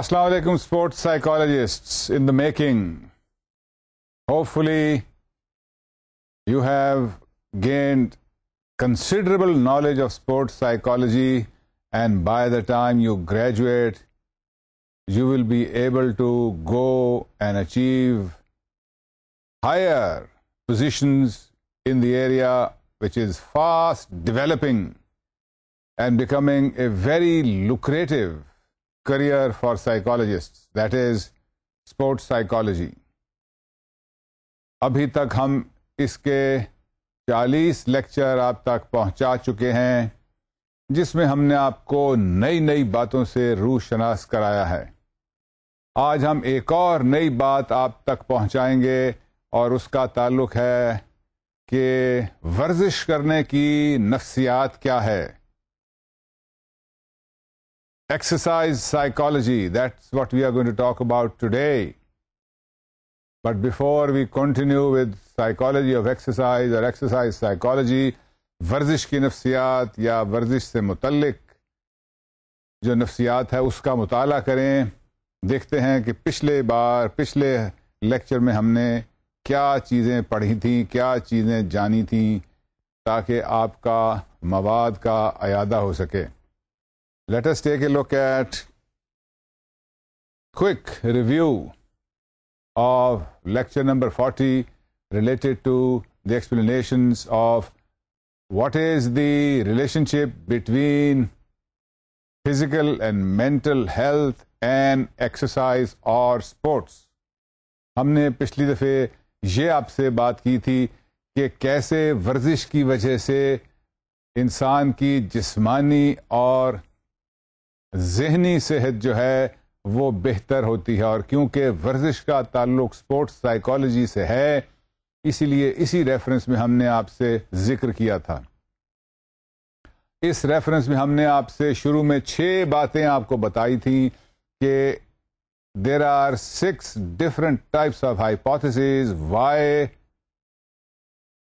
Assalamu alaikum sports psychologists in the making. Hopefully you have gained considerable knowledge of sports psychology and by the time you graduate you will be able to go and achieve higher positions in the area which is fast developing and becoming a very lucrative career for psychologists, that is sports psychology. अभी तक हम इसके 40 lecture आप तक पहुंचा चुके हैं जिसमें हमने आपको नई नई बातों से रू कराया है आज हम एक और नई बात आप तक पहुंचाएंगे और उसका ताल्लुक है कि वर्जिश करने की नफ्सियात क्या है exercise psychology. That's what we are going to talk about today. But before we continue with psychology of exercise or exercise psychology, वर्जिश की नफ्सियात या वर्जिश से मुतलक जो नफ्सियात है उसका मुताला करें देखते हैं कि पिछले बार पिछले लेक्चर में हमने क्या चीज़ें पढ़ी थी क्या चीज़ें जानी थी ताकि आपका मवाद का अयादा हो सके Let us take a look at quick review of lecture number 40 related to the explanations of what is the relationship between physical and mental health and exercise or sports. हमने पिछली दफ़े ये आपसे बात की थी कि कैसे वर्जिश की वजह से انسان کی جسمانی اور जहनी सेहत जो है वो बेहतर होती है और क्योंकि वर्जिश का ताल्लुक स्पोर्ट्स साइकोलॉजी से है इसीलिए इसी रेफरेंस में हमने आपसे जिक्र किया था इस रेफरेंस में हमने आपसे शुरू में छह बातें आपको बताई थी कि there are six different types of hypothesis why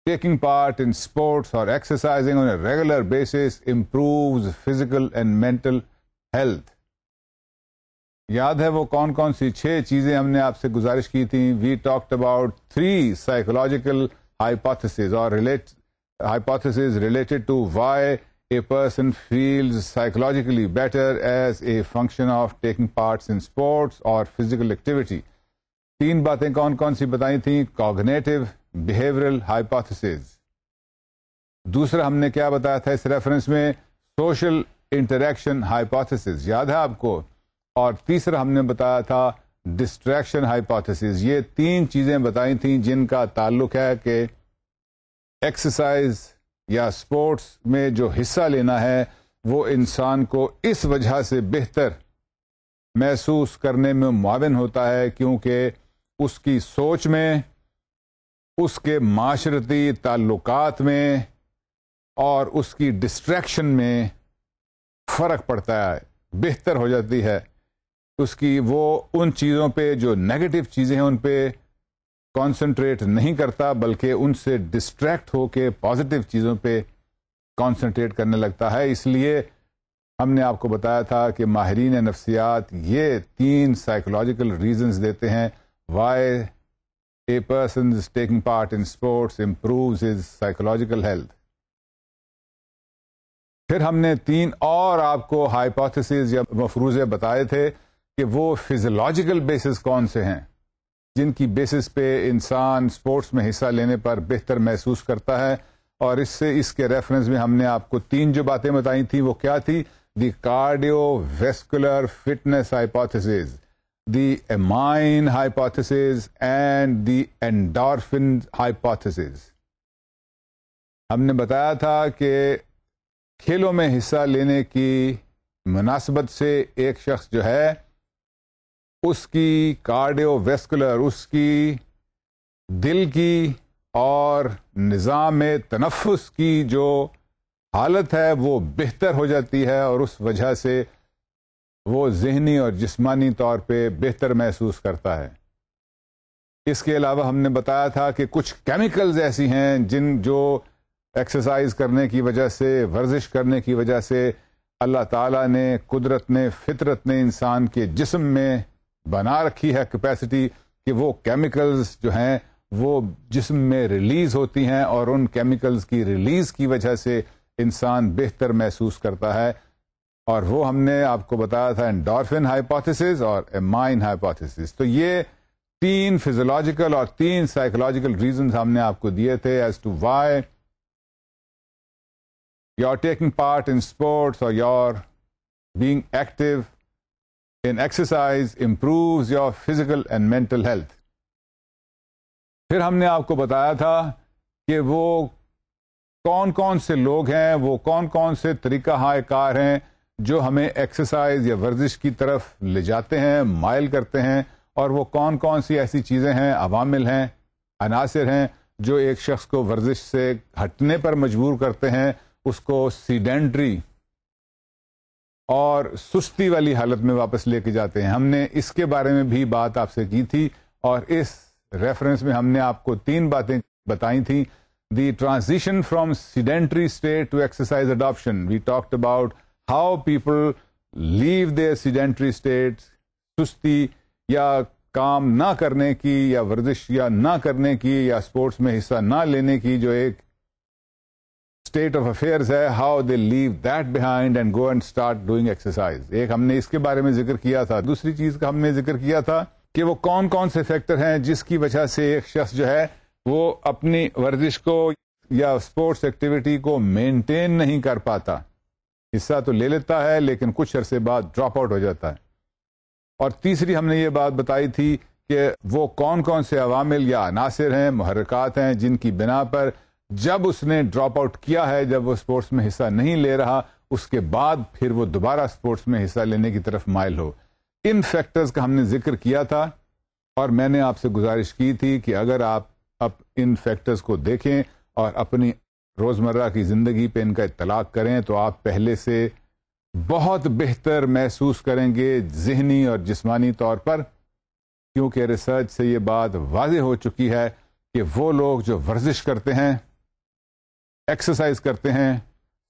taking part in sports और exercising on a regular basis improves physical and mental health याद है वो कौन कौन सी छह चीजें हमने आपसे गुजारिश की थी we talked about three psychological hypothesis और relate hypothesis related to why a person feels psychologically better as a function of taking parts in sports or physical activity. तीन बातें कौन कौन सी बताई थी कॉग्नेटिव बिहेवियरल हाइपोथेसिस दूसरा हमने क्या बताया था इस रेफरेंस में सोशल इंटरेक्शन हाइपोथेसिस याद है आपको और तीसरा हमने बताया था डिस्ट्रैक्शन हाइपोथेसिस ये तीन चीजें बताई थी जिनका ताल्लुक है कि एक्सरसाइज या स्पोर्ट्स में जो हिस्सा लेना है वो इंसान को इस वजह से बेहतर महसूस करने में मुआवन होता है क्योंकि उसकी सोच में उसके माशरती ताल्लुकात में और उसकी डिस्ट्रैक्शन में फ़र्क पड़ता है बेहतर हो जाती है उसकी वो उन चीज़ों पे जो नेगेटिव चीज़ें हैं उन पे कंसंट्रेट नहीं करता बल्कि उनसे डिस्ट्रैक्ट होके पॉजिटिव चीज़ों पे कंसंट्रेट करने लगता है इसलिए हमने आपको बताया था कि माहरीन नफ्सियात ये तीन साइकोलॉजिकल रीजंस देते हैं why a person is taking part in sports improve is psychological health फिर हमने तीन और आपको हाइपोथेसिस या मफरूजे बताए थे कि वो फिजोलॉजिकल बेसिस कौन से हैं जिनकी बेसिस पे इंसान स्पोर्ट्स में हिस्सा लेने पर बेहतर महसूस करता है और इससे इसके रेफरेंस में हमने आपको तीन जो बातें बताई थी वो क्या थी the cardiovascular fitness hypothesis the amine hypothesis and the endorphin hypothesis हमने बताया था कि खेलों में हिस्सा लेने की मुनासबत से एक शख्स जो है उसकी कार्डियोवेस्कुलर उसकी दिल की और निज़ाम में तनफ़ की जो हालत है वो बेहतर हो जाती है और उस वजह से वो जहनी और जिस्मानी तौर पे बेहतर महसूस करता है इसके अलावा हमने बताया था कि कुछ केमिकल्स ऐसी हैं जिन जो एक्सरसाइज करने की वजह से वर्जिश करने की वजह से अल्लाह ताला ने कुदरत ने फितरत ने इंसान के जिस्म में बना रखी है कैपेसिटी कि वो केमिकल्स जो हैं वो जिस्म में रिलीज़ होती हैं और उन केमिकल्स की रिलीज़ की वजह से इंसान बेहतर महसूस करता है और वो हमने आपको बताया था एंडोर्फिन हाइपोथेसिस और एमाइन हाइपोथेसिस तो ये तीन फिजोलॉजिकल और तीन साइकोलॉजिकल रीजन हमने आपको दिए थे as to why you're taking part in sports or you're being active in exercise improves your physical and mental health. फिर हमने आपको बताया था कि वो कौन कौन से लोग हैं वो कौन कौन से तरीका कार हैं जो हमें एक्सरसाइज या वर्जिश की तरफ ले जाते हैं माइल करते हैं और वो कौन कौन सी ऐसी चीज़ें हैं अवामिल हैं अनासर हैं जो एक शख्स को वर्जिश से हटने पर मजबूर करते हैं उसको सीडेंट्री और सुस्ती वाली हालत में वापस लेके जाते हैं हमने इसके बारे में भी बात आपसे की थी और इस रेफरेंस में हमने आपको तीन बातें बताई थी the transition from sedentary state to exercise adoption. We talked about how people leave their sedentary states, सुस्ती या काम ना करने की या वर्जिश या ना करने की या स्पोर्ट्स में हिस्सा ना लेने की जो एक स्टेट ऑफ अफेयर्स है how they leave that behind and go and start doing exercise एक हमने इसके बारे में जिक्र किया था दूसरी चीज का हमने जिक्र किया था कि वो कौन कौन से फैक्टर हैं जिसकी वजह से एक शख्स जो है वो अपनी वर्जिश को या स्पोर्ट्स एक्टिविटी को मेंटेन नहीं कर पाता हिस्सा तो ले लेता है लेकिन कुछ अरसे बाद ड्रॉप आउट हो जाता है और तीसरी हमने ये बात बताई थी कि वो कौन कौन से अवामिल या अनासर हैं महरक़ात हैं जिनकी बिना पर जब उसने ड्रॉप आउट किया है जब वो स्पोर्ट्स में हिस्सा नहीं ले रहा उसके बाद फिर वो दोबारा स्पोर्ट्स में हिस्सा लेने की तरफ माइल हो इन फैक्टर्स का हमने जिक्र किया था और मैंने आपसे गुजारिश की थी कि अगर आप अब इन फैक्टर्स को देखें और अपनी रोजमर्रा की जिंदगी पे इनका इतलाक करें तो आप पहले से बहुत बेहतर महसूस करेंगे जहनी और जिस्मानी तौर पर क्योंकि रिसर्च से ये बात वाज हो चुकी है कि वो लोग जो वर्जिश करते हैं एक्सरसाइज करते हैं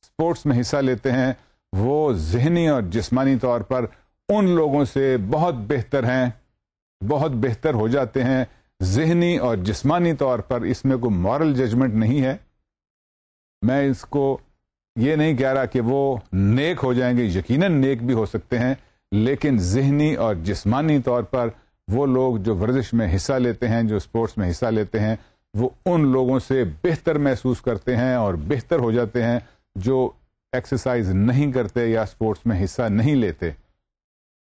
स्पोर्ट्स में हिस्सा लेते हैं वो जहनी और जिस्मानी तौर पर उन लोगों से बहुत बेहतर हैं बहुत बेहतर हो जाते हैं जहनी और जिस्मानी तौर पर इसमें कोई मॉरल जजमेंट नहीं है मैं इसको ये नहीं कह रहा कि वो नेक हो जाएंगे यकीनन नेक भी हो सकते हैं लेकिन जहनी और जिस्मानी तौर पर वो लोग जो वर्जिश में हिस्सा लेते हैं जो स्पोर्ट्स में हिस्सा लेते हैं वो उन लोगों से बेहतर महसूस करते हैं और बेहतर हो जाते हैं जो एक्सरसाइज नहीं करते या स्पोर्ट्स में हिस्सा नहीं लेते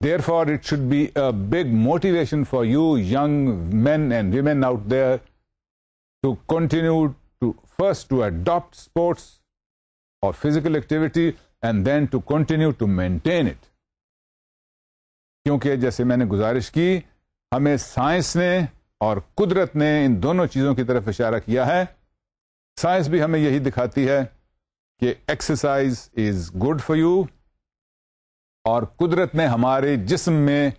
therefore it should be a big motivation for you young man and women out there to continue to first to adopt sports और physical activity and then to continue to maintain it क्योंकि जैसे मैंने गुजारिश की हमें science ने और कुदरत ने इन दोनों चीज़ों की तरफ इशारा किया है साइंस भी हमें यही दिखाती है कि exercise is good for you और कुदरत ने हमारे जिस्म में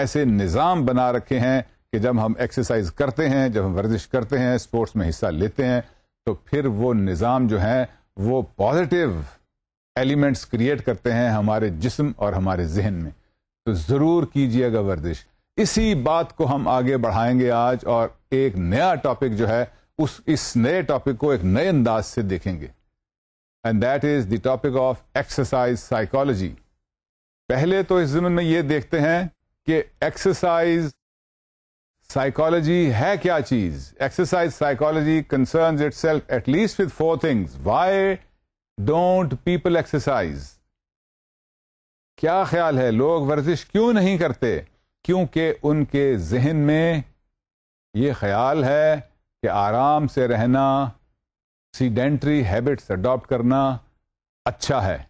ऐसे निज़ाम बना रखे हैं कि जब हम एक्सरसाइज करते हैं जब हम वर्जिश करते हैं स्पोर्ट्स में हिस्सा लेते हैं तो फिर वो निज़ाम जो है वो पॉजिटिव एलिमेंट्स क्रिएट करते हैं हमारे जिस्म और हमारे जहन में तो ज़रूर कीजिएगा वर्जिश इसी बात को हम आगे बढ़ाएंगे आज और एक नया टॉपिक जो है उस इस नए टॉपिक को एक नए अंदाज से देखेंगे and that is the topic of exercise psychology पहले तो इस जमीन में ये देखते हैं कि एक्सरसाइज साइकोलॉजी है क्या चीज exercise psychology concern itself at least with four things why don't people exercise क्या ख्याल है लोग वर्जिश क्यों नहीं करते क्योंकि उनके जहन में ये ख्याल है कि आराम से रहना सीडेंट्री हैबिट्स अडॉप्ट करना अच्छा है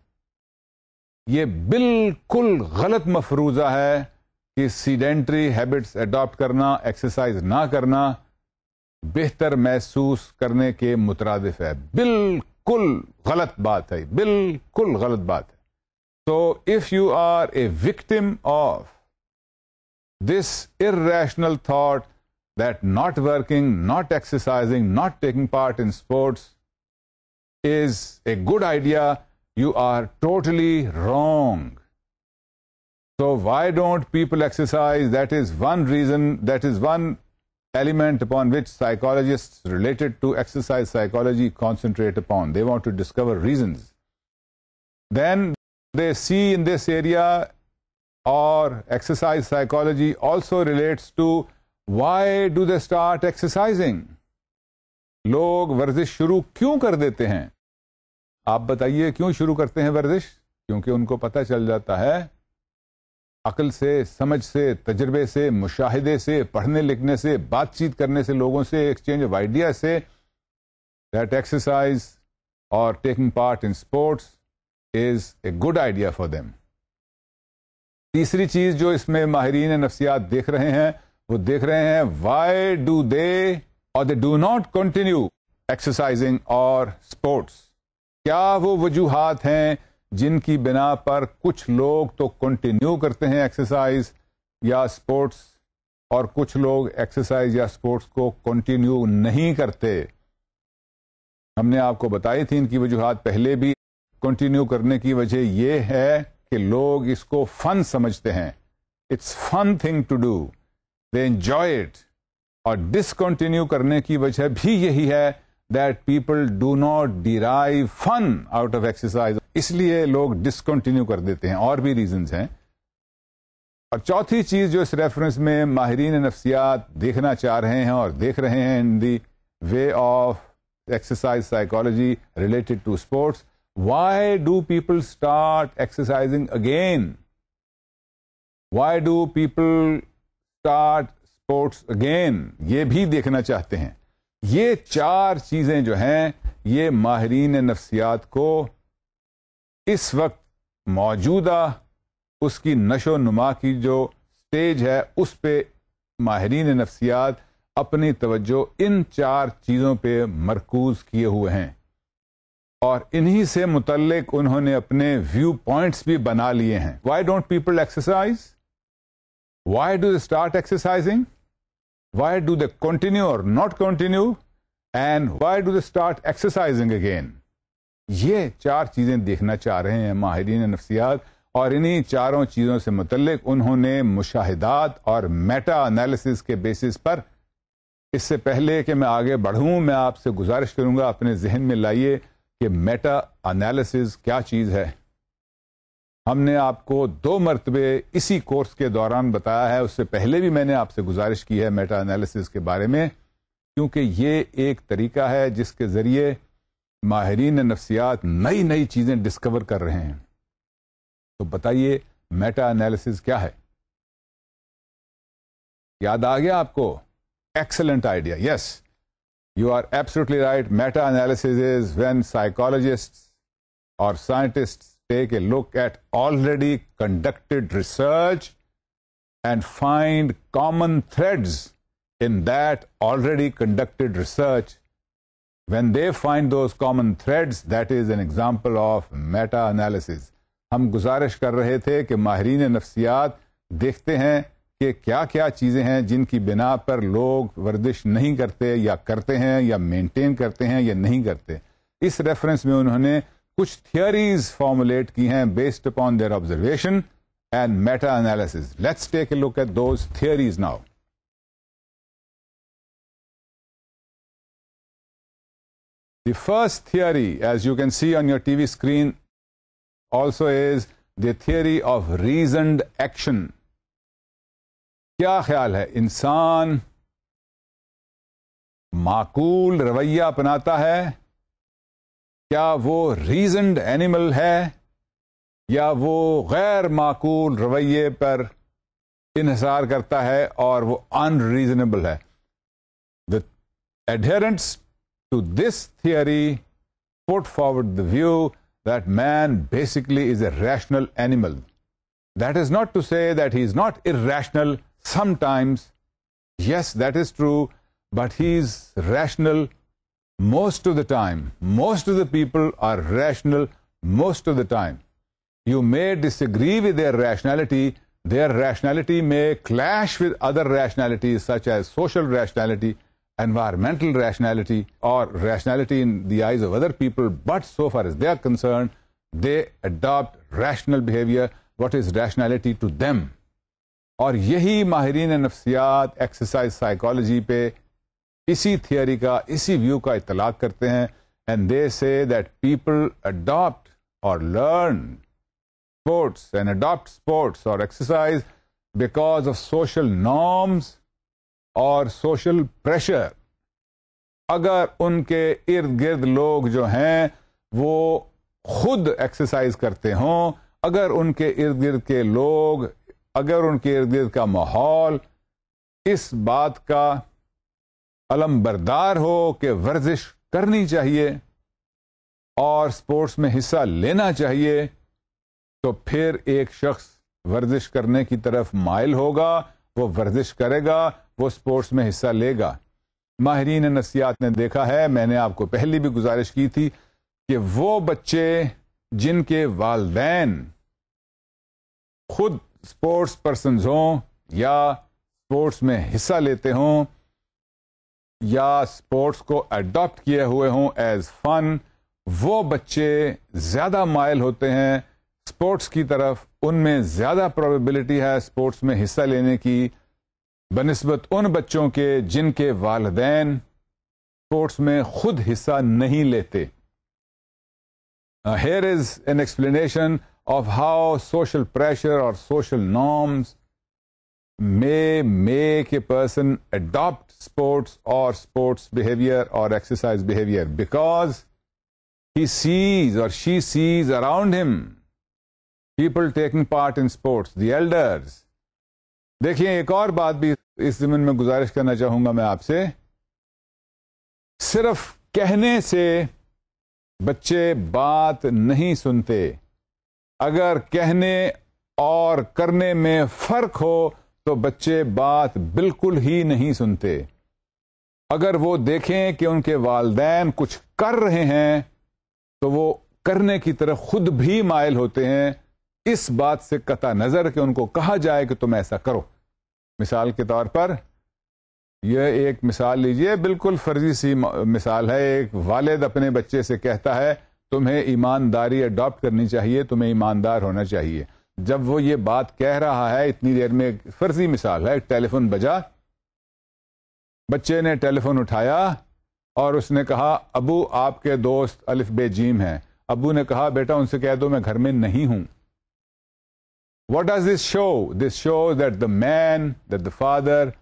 ये बिल्कुल गलत मफरूज़ा है कि सीडेंट्री हैबिट्स अडॉप्ट करना एक्सरसाइज ना करना बेहतर महसूस करने के मुतरदफ है बिल्कुल गलत बात है बिल्कुल गलत बात है तो if you are a victim of this irrational thought that not working, not exercising, not taking part in sports is a good idea, you are totally wrong. So, why don't people exercise? That is one reason, that is one element upon which psychologists related to exercise psychology concentrate upon. They want to discover reasons. Then they see in this area or exercise psychology also relates to why do they start exercising? लोग वर्जिश शुरू क्यों कर देते हैं आप बताइए क्यों शुरू करते हैं वर्जिश क्योंकि उनको पता चल जाता है अकल से समझ से तजर्बे से मुशाहदे से पढ़ने लिखने से बातचीत करने से लोगों से एक्सचेंज ऑफ आइडिया से दैट एक्सरसाइज और taking part in sports is a good idea for them तीसरी चीज जो इसमें माहरीन नफ्सियात देख रहे हैं वो देख रहे हैं वाई डू दे और they do not continue exercising और स्पोर्ट्स क्या वो वजूहत हैं जिनकी बिना पर कुछ लोग तो कंटिन्यू करते हैं एक्सरसाइज या स्पोर्ट्स और कुछ लोग एक्सरसाइज या स्पोर्ट्स को कंटिन्यू नहीं करते हमने आपको बताई थी इनकी वजूहत पहले भी कंटिन्यू करने की वजह यह है कि लोग इसको फन समझते हैं it's fun thing to do they enjoy it और डिसकंटिन्यू करने की वजह भी यही है that people do not derive fun out of exercise इसलिए लोग डिसकंटिन्यू कर देते हैं और भी रीजन हैं और चौथी चीज जो इस रेफरेंस में माहरीन नफ्सियात देखना चाह रहे हैं और देख रहे हैं in the way of exercise psychology related to sports why do people start exercising again? Why do people start sports again? ये भी देखना चाहते हैं ये चार चीजें जो हैं ये माहरीन नफ्सियात को इस वक्त मौजूदा उसकी नशो नुमा की जो स्टेज है उस पे माहरीन नफ्सियात अपनी तवज्जो इन चार चीज़ों पे मरकूज किए हुए हैं और इन्हीं से मुतलक उन्होंने अपने व्यू पॉइंट्स भी बना लिए हैं why don't people exercise why do they start exercising why do they continue और not continue and why do they start exercising again ये चार चीजें देखना चाह रहे हैं माहरीन नफसियात और इन्हीं चारों चीजों से मुतलक उन्होंने मुशाहिदात और मेटा एनालिसिस के बेसिस पर इससे पहले कि मैं आगे बढ़ूं मैं आपसे गुजारिश करूंगा अपने जहन में लाइए कि मेटा एनालिसिस क्या चीज़ है हमने आपको दो मरतबे इसी कोर्स के दौरान बताया है उससे पहले भी मैंने आपसे गुजारिश की है मेटा एनालिसिस के बारे में क्योंकि ये एक तरीका है जिसके ज़रिए माहरीन नफ्सियात नई नई चीज़ें डिस्कवर कर रहे हैं तो बताइए मेटा एनालिसिस क्या है याद आ गया आपको excellent idea yes You are absolutely right. Meta-analysis is when psychologists or scientists take a look at already conducted research and find common threads in that already conducted research. When they find those common threads, that is an example of meta-analysis. ہم گزارش کر رہے تھے کہ ماہرین نفسیات دیکھتے ہیں कि क्या क्या चीज़ें हैं जिनकी बिना पर लोग वर्जिश नहीं करते या करते हैं या मेंटेन करते हैं या नहीं करते इस रेफरेंस में उन्होंने कुछ थियोरीज फॉर्मुलेट की हैं based upon their observation and meta analysis let's take a look at दो theories now The first theory, as you can see on your TV screen, also is the theory of reasoned action. क्या ख्याल है इंसान माकूल रवैया अपनाता है क्या वो रीजनड एनिमल है या वो गैर माकूल रवैये पर इनहसार करता है और वो अनरीजनेबल है the adherents to this theory put forward the view that man basically is a rational animal that is not to say that he is not irrational, sometimes, yes, that is true, but he is rational most of the time. Most of the people are rational most of the time. You may disagree with their rationality. Their rationality may clash with other rationalities such as social rationality, environmental rationality, or rationality in the eyes of other people. But so far as they are concerned, they adopt rational behavior. What is rationality to them? और यही माहरीन नफ्सियात exercise psychology पे इसी theory का इसी view का इतलाक करते हैं and they say that people adopt और learn sports and adopt sports और exercise because of social norms और सोशल प्रेशर अगर उनके इर्द गिर्द लोग जो हैं वो खुद एक्सरसाइज करते हों अगर उनके इर्द गिर्द के लोग अगर उनके इर्द गिर्द का माहौल इस बात का अलम बरदार हो कि वर्जिश करनी चाहिए और स्पोर्ट्स में हिस्सा लेना चाहिए तो फिर एक शख्स वर्जिश करने की तरफ माइल होगा वो वर्जिश करेगा वो स्पोर्ट्स में हिस्सा लेगा माहरीन नसीहत ने देखा है मैंने आपको पहली भी गुजारिश की थी कि वो बच्चे जिनके वालदेन खुद स्पोर्ट्स पर्सन हों या स्पोर्ट्स में हिस्सा लेते हों या स्पोर्ट्स को अडॉप्ट किए हुए हों एज फन वो बच्चे ज़्यादा मायल होते हैं स्पोर्ट्स की तरफ उनमें ज़्यादा प्रोबेबिलिटी है स्पोर्ट्स में हिस्सा लेने की बनस्बत उन बच्चों के जिनके वालदेन स्पोर्ट्स में खुद हिस्सा नहीं लेते here is an explanation of how social pressure or social norms may make a person adopt sports or sports behavior or exercise behavior because he sees or she sees around him people taking part in sports, the elders. دیکھیں ایک اور بات بھی اس زمین میں گزارش کرنا چاہوں گا میں آپ سے صرف کہنے سے بچے بات نہیں سنتے अगर कहने और करने में फर्क हो तो बच्चे बात बिल्कुल ही नहीं सुनते अगर वो देखें कि उनके वालदेन कुछ कर रहे हैं तो वो करने की तरफ खुद भी मायल होते हैं इस बात से कता नजर कि उनको कहा जाए कि तुम ऐसा करो मिसाल के तौर पर यह एक मिसाल लीजिए बिल्कुल फर्जी सी मिसाल है एक वालिद अपने बच्चे से कहता है तुम्हें ईमानदारी अडॉप्ट करनी चाहिए तुम्हें ईमानदार होना चाहिए जब वो ये बात कह रहा है इतनी देर में एक फर्जी मिसाल है एक टेलीफोन बजा बच्चे ने टेलीफोन उठाया और उसने कहा अबू आपके दोस्त अलिफ बेजीम हैं अबू ने कहा बेटा उनसे कह दो मैं घर में नहीं हूं what does this show this show that the man that the father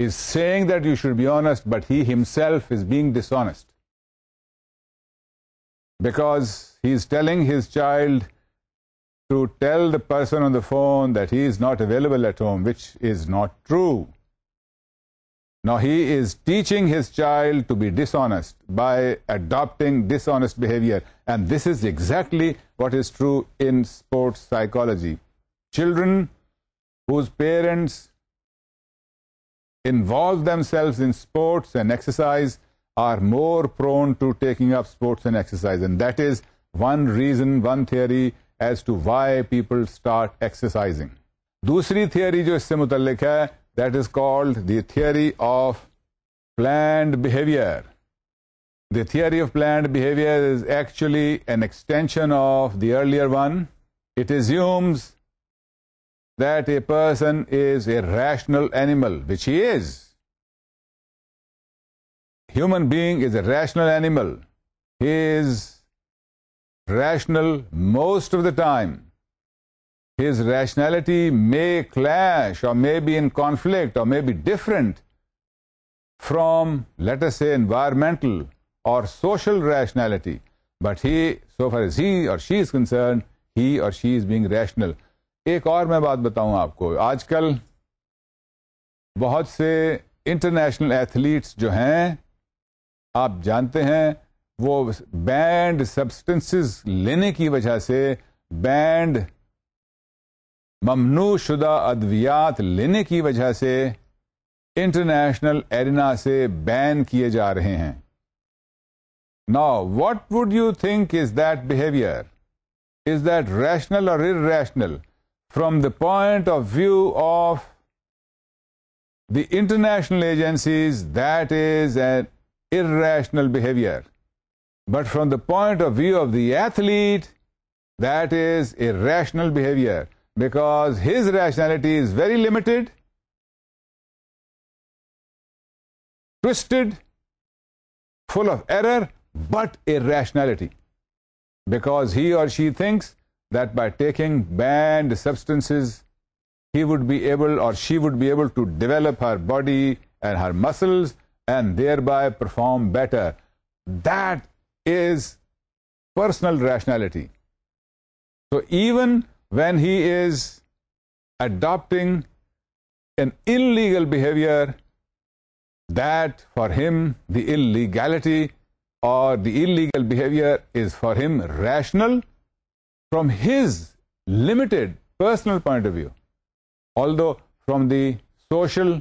is saying that you should be honest but he himself is being dishonest because he is telling his child to tell the person on the phone that he is not available at home, which is not true. Now, he is teaching his child to be dishonest by adopting dishonest behavior. And this is exactly what is true in sports psychology. Children whose parents involve themselves in sports and exercise are more prone to taking up sports and exercise. And that is one reason, one theory as to why people start exercising. दूसरी theory जो इससे मुतलक है that is called the theory of planned behavior. The theory of planned behavior is actually an extension of the earlier one. It assumes that a person is a rational animal, which he is. human being is a rational animal. He is rational most of the time. His rationality may clash or may be in conflict or may be different from, let us say, environmental or social rationality. But he, so far as he or she is concerned, he or she is being rational. एक और मैं बात बताऊं आपको आजकल बहुत से international athletes जो हैं आप जानते हैं वो बैंड सब्सटेंसेस लेने की वजह से बैंड ममनू शुदा अद्वियात लेने की वजह से इंटरनेशनल एरिना से बैन किए जा रहे हैं now what would you think is that behavior is that rational और irrational from the point of view of the international agencies that is an irrational behavior. But from the point of view of the athlete, that is irrational behavior because his rationality is very limited, twisted, full of error, but irrationality because he or she thinks that by taking banned substances, he would be able or she would be able to develop her body and her muscles and thereby perform better. That is personal rationality. So even when he is adopting an illegal behavior, that for him the illegality or the illegal behavior is for him rational from his limited personal point of view. Although from the social,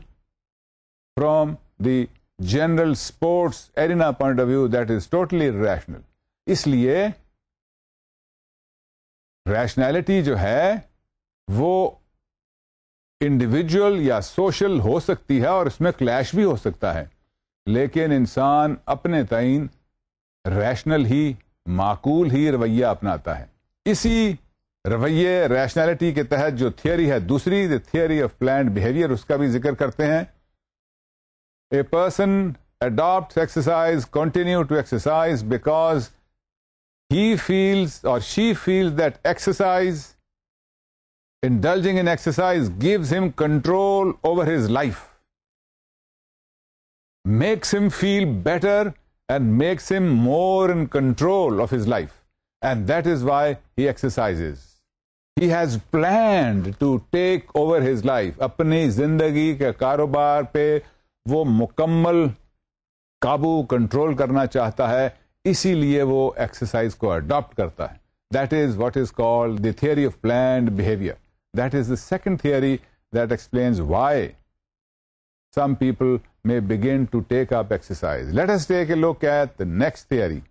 from the general sports arena point of view that is totally rational इसलिए rationality जो है वो individual या social हो सकती है और इसमें क्लैश भी हो सकता है लेकिन इंसान अपने तयन रैशनल ही माकूल ही रवैया अपनाता है इसी रवैये रैशनैलिटी के तहत जो थियोरी है दूसरी थियोरी ऑफ प्लान बिहेवियर उसका भी जिक्र करते हैं a person adopts exercise, continue to exercise because he feels or she feels that exercise, indulging in exercise gives him control over his life, makes him feel better and makes him more in control of his life. And that is why he exercises. He has planned to take over his life. अपनी जिंदगी के कारोबार पे वो मुकम्मल काबू control करना चाहता है इसीलिए वो एक्सरसाइज को अडॉप्ट करता है that is what is called the theory of plan behavior that is the second theory that explain why some people may begin to take up exercise let us take a look at next theory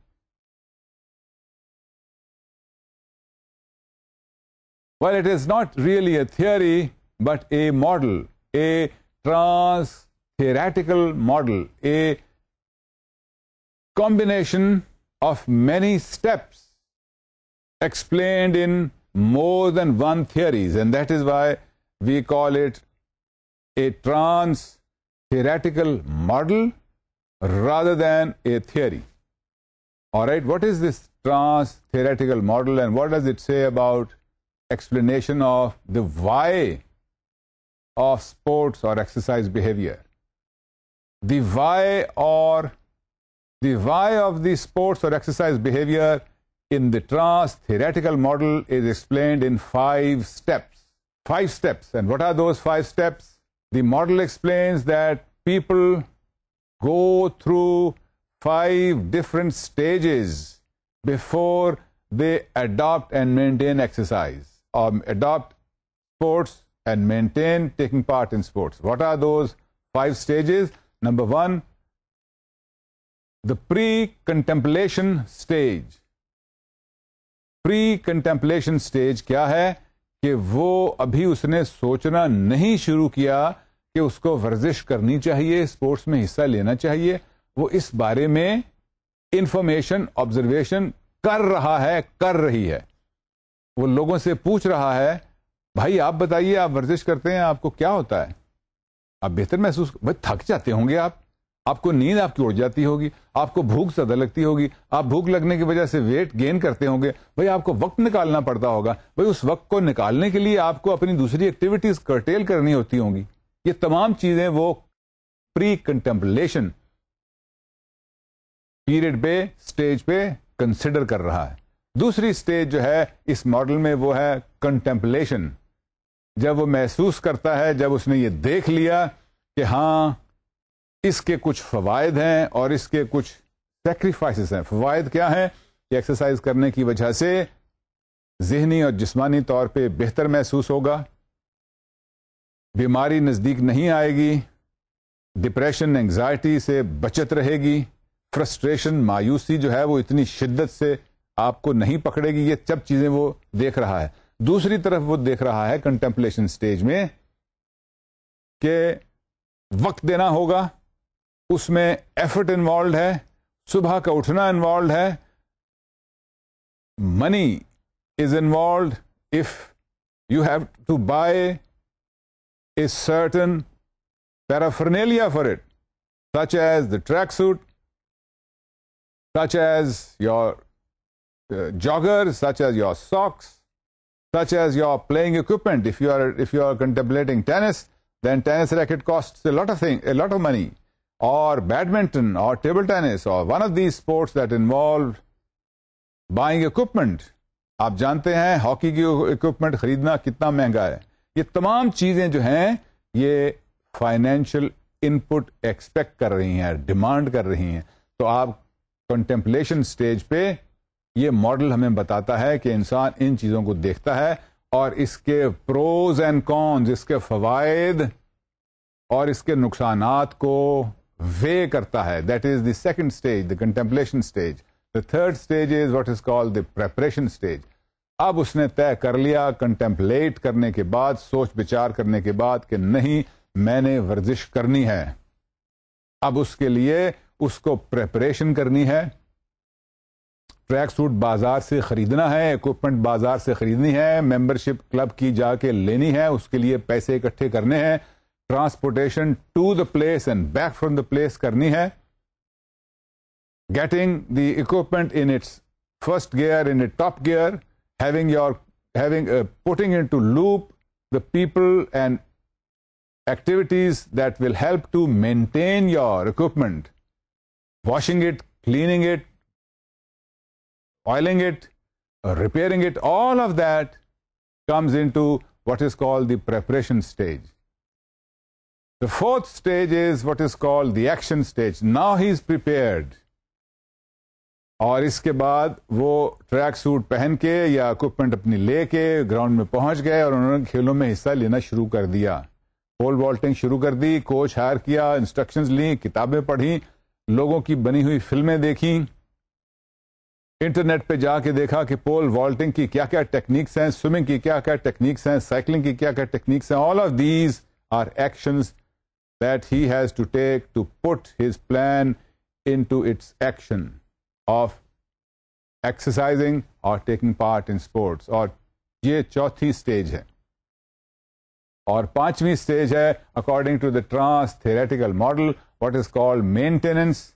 well it is not really a theory but a model a trans theoretical model, a combination of many steps explained in more than one theories and that is why we call it a trans theoretical model rather than a theory. Alright, what is this trans theoretical model and what does it say about explanation of the why of sports or exercise behavior? the why or the why of the sports or exercise behavior in the trans theoretical model is explained in five steps. Five steps. And what are those five steps? The model explains that people go through five different stages before they adopt and maintain exercise or um, adopt sports and maintain taking part in sports. What are those five stages? Number one, the pre-contemplation stage. Precontemplation stage क्या है कि वो अभी उसने सोचना नहीं शुरू किया कि उसको वर्जिश करनी चाहिए स्पोर्ट्स में हिस्सा लेना चाहिए वो इस बारे में इंफॉर्मेशन ऑब्जर्वेशन कर रहा है कर रही है वो लोगों से पूछ रहा है भाई आप बताइए आप वर्जिश करते हैं आपको क्या होता है आप बेहतर महसूस भाई थक जाते होंगे आप आपको नींद आपकी उड़ जाती होगी आपको भूख ज्यादा लगती होगी आप भूख लगने की वजह से वेट गेन करते होंगे भाई आपको वक्त निकालना पड़ता होगा भाई उस वक्त को निकालने के लिए आपको अपनी दूसरी एक्टिविटीज कर्टेल करनी होती होंगी ये तमाम चीजें वो प्री कंटेम्पलेशन पीरियड पे स्टेज पे कंसिडर कर रहा है दूसरी स्टेज जो है इस मॉडल में वो है कंटेम्पलेशन जब वो महसूस करता है जब उसने ये देख लिया कि हाँ इसके कुछ फवायद हैं और इसके कुछ सेक्रीफाइस हैं फवायद क्या हैं कि एक्सरसाइज करने की वजह से जहनी और जिसमानी तौर पर बेहतर महसूस होगा बीमारी नज़दीक नहीं आएगी डिप्रेशन एंग्जाइटी से बचत रहेगी फ्रस्ट्रेशन मायूसी जो है वो इतनी शिद्दत से आपको नहीं पकड़ेगी ये सब चीज़ें वो देख रहा है दूसरी तरफ वो देख रहा है कंटेम्पलेशन स्टेज में कि वक्त देना होगा उसमें एफर्ट इन्वॉल्व है सुबह का उठना इन्वॉल्व है money is involve if you have to buy a certain paraphernalia for it, such as the tracksuit, such as your uh, joggers, such as your socks, such as your playing equipment. If you are if you are contemplating tennis, then tennis racket costs a lot of thing, a lot of money. Or badminton, or table tennis, or one of these sports that involve buying equipment. آپ جانتے ہیں hockey کی equipment خریدنا کتنا مہنگا ہے یہ تمام چیزیں جو ہیں یہ فائنینشل ان پٹ ایکسپیکٹ کر رہی ہیں ڈیمانڈ کر رہی ہیں تو آپ کنٹمپلیشن سٹیج پہ ये मॉडल हमें बताता है कि इंसान इन चीजों को देखता है और इसके प्रोज एंड कॉन्स इसके फवायद और इसके नुकसान को वे करता है that is the second stage the contemplation stage the third stage is what is called the preparation stage अब उसने तय कर लिया कंटेम्पलेट करने के बाद सोच विचार करने के बाद कि नहीं मैंने वर्जिश करनी है अब उसके लिए उसको प्रेपरेशन करनी है ट्रैक सूट बाजार से खरीदना है इक्विपमेंट बाजार से खरीदनी है मेंबरशिप क्लब की जाके लेनी है उसके लिए पैसे इकट्ठे करने हैं transportation to the place and back from the place करनी है getting the equipment in its first gear in it top gear having your having putting in to loop the people and activities that will help to maintain your equipment washing it cleaning it oiling it, repairing it, all of that comes into what is called the preparation stage. The fourth stage is what is called the action stage. Now he is prepared. और इसके बाद वो track suit पहन के या equipment अपनी लेके ground में पहुंच गए और उन्होंने खेलों में हिस्सा लेना शुरू कर दिया पोल वॉल्टिंग शुरू कर दी कोच हायर किया इंस्ट्रक्शंस ली किताबें पढ़ी लोगों की बनी हुई फिल्में देखी इंटरनेट पे जाके देखा कि पोल वॉल्टिंग की क्या क्या टेक्निक्स हैं स्विमिंग की क्या क्या टेक्निक्स हैं साइकिलिंग की क्या क्या टेक्निक्स हैं all of these are action that he has to take to put his plan to its action of exercising और टेकिंग पार्ट इन स्पोर्ट्स और ये चौथी स्टेज है और पांचवी स्टेज है according to the trans theoretical model what is called maintenance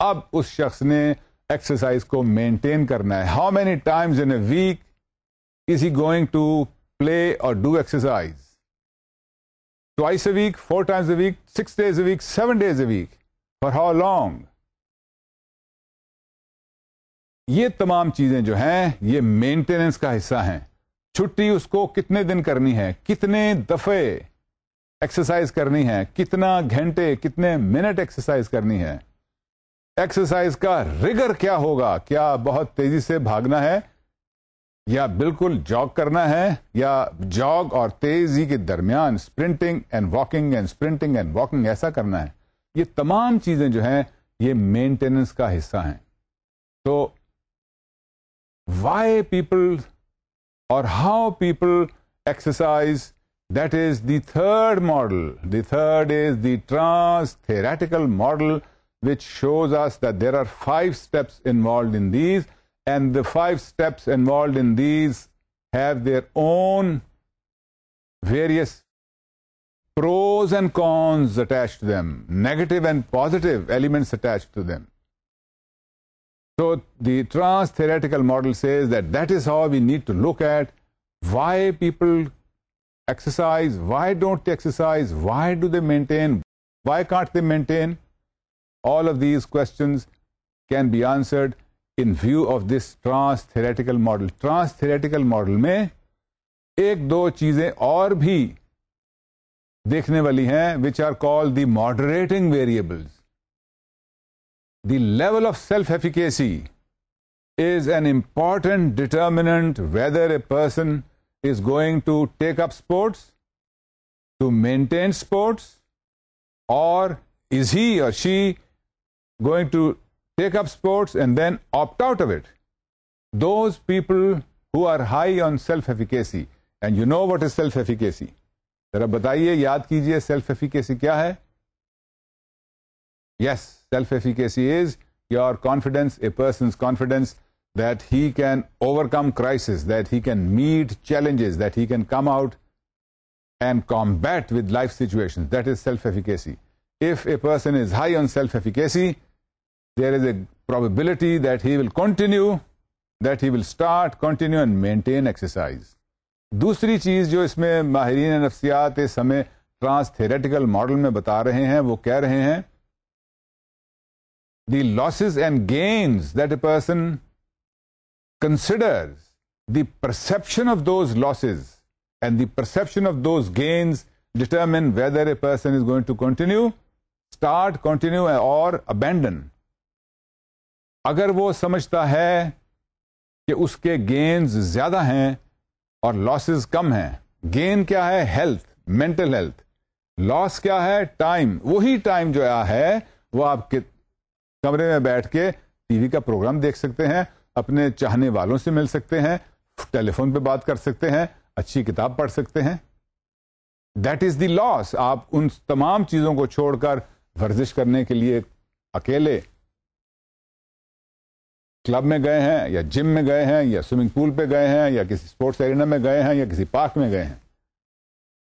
अब उस शख्स ने एक्सरसाइज को मेंटेन करना है how many times in a week is he going to play और do exercise twice a week four times a week six days a week seven days a week for how long ये तमाम चीजें जो हैं ये maintenance का हिस्सा हैं छुट्टी उसको कितने दिन करनी है कितने दफे एक्सरसाइज करनी है कितना घंटे कितने मिनट एक्सरसाइज करनी है एक्सरसाइज का रिगर क्या होगा क्या बहुत तेजी से भागना है या बिल्कुल जॉग करना है या जॉग और तेजी के दरमियान sprinting and walking and sprinting and walking ऐसा करना है ये तमाम चीजें जो हैं ये मेंटेनेंस का हिस्सा हैं तो वाई पीपल और how people exercise that is third model third is the trans theoretical model which shows us that there are five steps involved in these, and the five steps involved in these have their own various pros and cons attached to them, negative and positive elements attached to them. So the trans theoretical model says that that is how we need to look at why people exercise, why don't they exercise, why do they maintain, why can't they maintain. All of these questions can be answered in view of this trans-theoretical model. Trans-theoretical model में एक दो चीजें और भी देखने वाली हैं which are called the moderating the level of self efficacy is an important determinant whether a person is going to take up sports, to maintain sports, or is he or she going to take up sports and then opt out of it. Those people who are high on self-efficacy, and you know what is self-efficacy. जरा बताइए याद kijiye self-efficacy kya hai. yes self-efficacy is your confidence a person's confidence that he can overcome crisis that he can meet challenges that he can come out and combat with life situations that is self-efficacy if a person is high on self-efficacy there is a probability that he will continue, that he will start, continue and maintain exercise. दूसरी चीज जो इसमें माहरीन नफ्सियात इस समय trans theoretical model में बता रहे हैं वो कह रहे हैं the losses and gains that a person considers, the perception of those losses and the perception of those gains determine whether a person is going to continue, start, continue, or abandon. अगर वो समझता है कि उसके gains ज्यादा हैं और losses कम हैं गेन क्या है हेल्थ मेंटल हेल्थ लॉस क्या है टाइम वही टाइम जो आया है वो आपके कमरे में बैठ के टीवी का प्रोग्राम देख सकते हैं अपने चाहने वालों से मिल सकते हैं टेलीफोन पे बात कर सकते हैं अच्छी किताब पढ़ सकते हैं दैट इज द लॉस आप उन तमाम चीजों को छोड़कर वर्जिश करने के लिए अकेले क्लब में गए हैं या जिम में गए हैं या स्विमिंग पूल पे गए हैं या किसी स्पोर्ट्स एरिना में गए हैं या किसी पार्क में गए हैं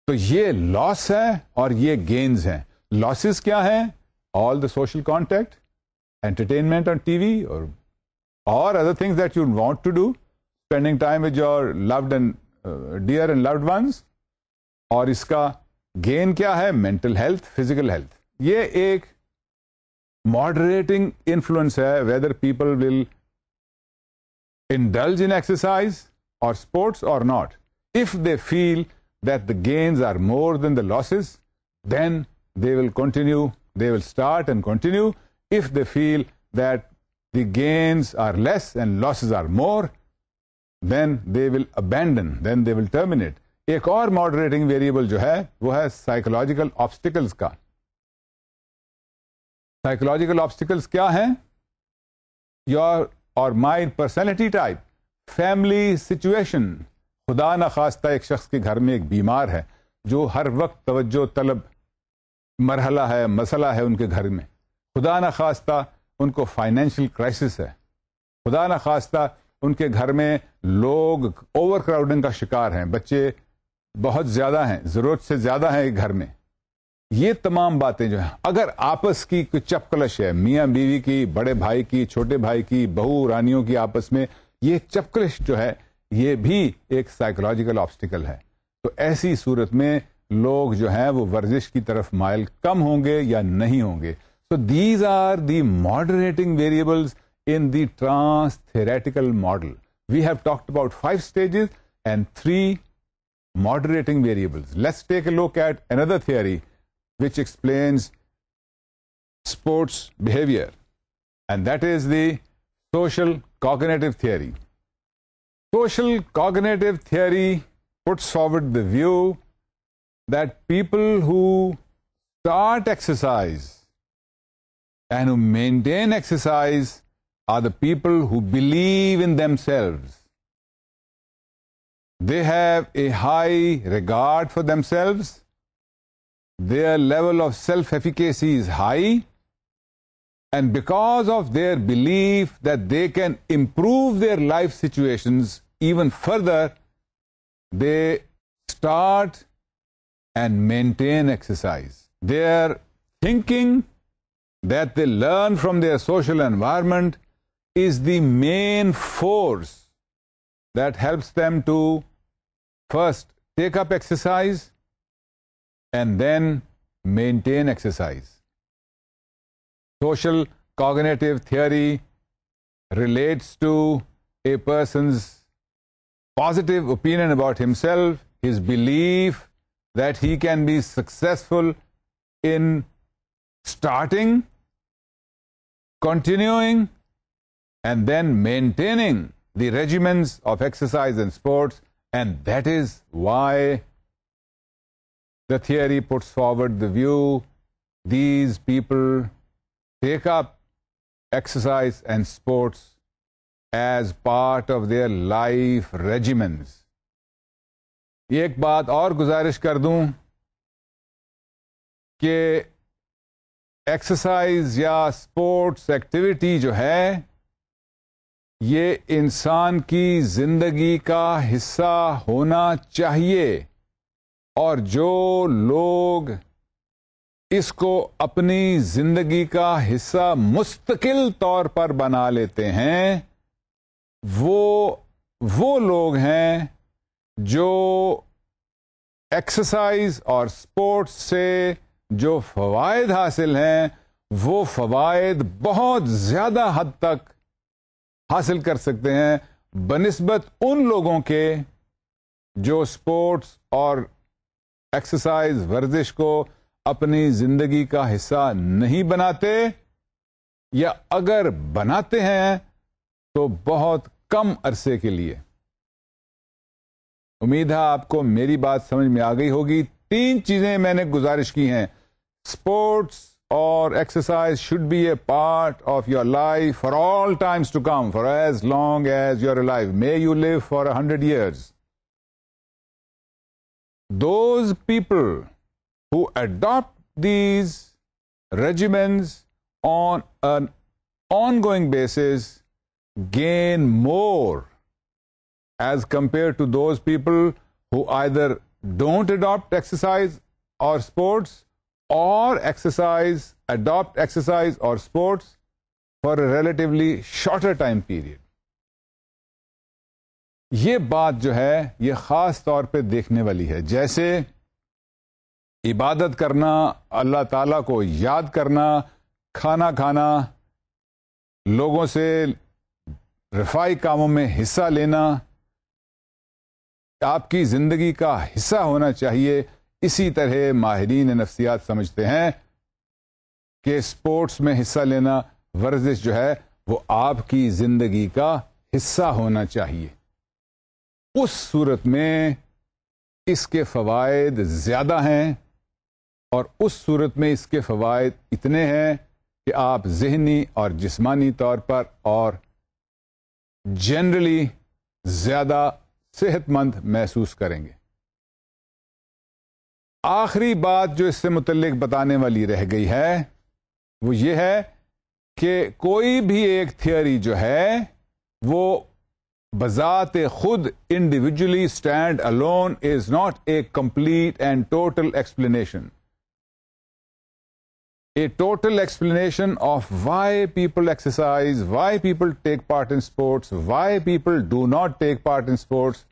तो ये लॉस है और ये गेन्स हैं लॉसेस क्या हैं all the social contact entertainment on TV और और other things that you want to do spending time with your loved and dear and loved ones और इसका गेन क्या है मेंटल हेल्थ फिजिकल हेल्थ ये एक मॉडरेटिंग इन्फ्लुएंस है whether people will indulge in exercise or sports or not, if they feel that the gains are more than the losses, then they will continue, they will start and continue. If they feel that the gains are less and losses are more, then they will abandon, then they will terminate. एक और moderating variable जो है वो है psychological obstacles का psychological obstacles क्या है your और my personality type family situation खुदा न खास्ता एक शख्स के घर में एक बीमार है जो हर वक्त तवज्जो तलब मरहला है मसला है उनके घर में खुदा न खास्ता उनको फाइनेंशियल क्राइसिस है खुदा न खास्ता उनके घर में लोग ओवर क्राउडिंग का शिकार हैं बच्चे बहुत ज़्यादा हैं ज़रूरत से ज़्यादा हैं एक घर में ये तमाम बातें जो है अगर आपस की कोई चपकलश है मियां बीवी की बड़े भाई की छोटे भाई की बहू रानियों की आपस में ये चपकलश जो है ये भी एक साइकोलॉजिकल ऑब्स्टिकल है तो ऐसी सूरत में लोग जो है वो वर्जिश की तरफ माइल कम होंगे या नहीं होंगे so these are the moderating variables in the trans theoretical model we have talked about five stages and three moderating variables let's take a look at another theory which explains sports behavior, and that is the social cognitive theory. Social cognitive theory puts forward the view that people who start exercise and who maintain exercise are the people who believe in themselves. They have a high regard for themselves their level of self-efficacy is high and because of their belief that they can improve their life situations even further, they start and maintain exercise. Their thinking that they learn from their social environment is the main force that helps them to first take up exercise and then maintain exercise. Social cognitive theory relates to a person's positive opinion about himself, his belief that he can be successful in starting, continuing, and then maintaining the regimens of exercise and sports, and that is why The theory puts forward the view these people take up exercise and sports as part of their life regimens. एक बात और गुजारिश कर दूं कि exercise یا sports activity جو ہے یہ انسان کی زندگی کا حصہ ہونا چاہیے और जो लोग इसको अपनी जिंदगी का हिस्सा मुस्तकिल तौर पर बना लेते हैं वो वो लोग हैं जो एक्सरसाइज और स्पोर्ट्स से जो फवायद हासिल हैं वो फवायद बहुत ज्यादा हद तक हासिल कर सकते हैं बनस्बत उन लोगों के जो स्पोर्ट्स और एक्सरसाइज वर्जिश को अपनी जिंदगी का हिस्सा नहीं बनाते या अगर बनाते हैं तो बहुत कम अरसे के लिए उम्मीद है आपको मेरी बात समझ में आ गई होगी तीन चीजें मैंने गुजारिश की हैं स्पोर्ट्स और exercise should be a part of your life for all times to come for as long as your life may you live for hundred years those people who adopt these regimens on an ongoing basis gain more as compared to those people who either don't adopt exercise or sports or exercise, adopt exercise or sports for a relatively shorter time period. ये बात जो है ये खास तौर पे देखने वाली है जैसे इबादत करना अल्लाह ताला को याद करना खाना खाना लोगों से रफाई कामों में हिस्सा लेना आपकी ज़िंदगी का हिस्सा होना चाहिए इसी तरह माहरीन नफ्सियात समझते हैं कि स्पोर्ट्स में हिस्सा लेना वर्जिश जो है वो आपकी ज़िंदगी का हिस्सा होना चाहिए उस सूरत में इसके फ़वाद ज़्यादा हैं और उस सूरत में इसके फ़वाद इतने हैं कि आप जहनी और जिस्मानी तौर पर और जनरली ज़्यादा सेहतमंद महसूस करेंगे आखिरी बात जो इससे मुतल बताने वाली रह गई है वो ये है कि कोई भी एक थियोरी जो है वो Bazat khud individually stand alone is not a complete and total explanation. A total explanation of why people exercise, why people take part in sports, why people do not take part in sports,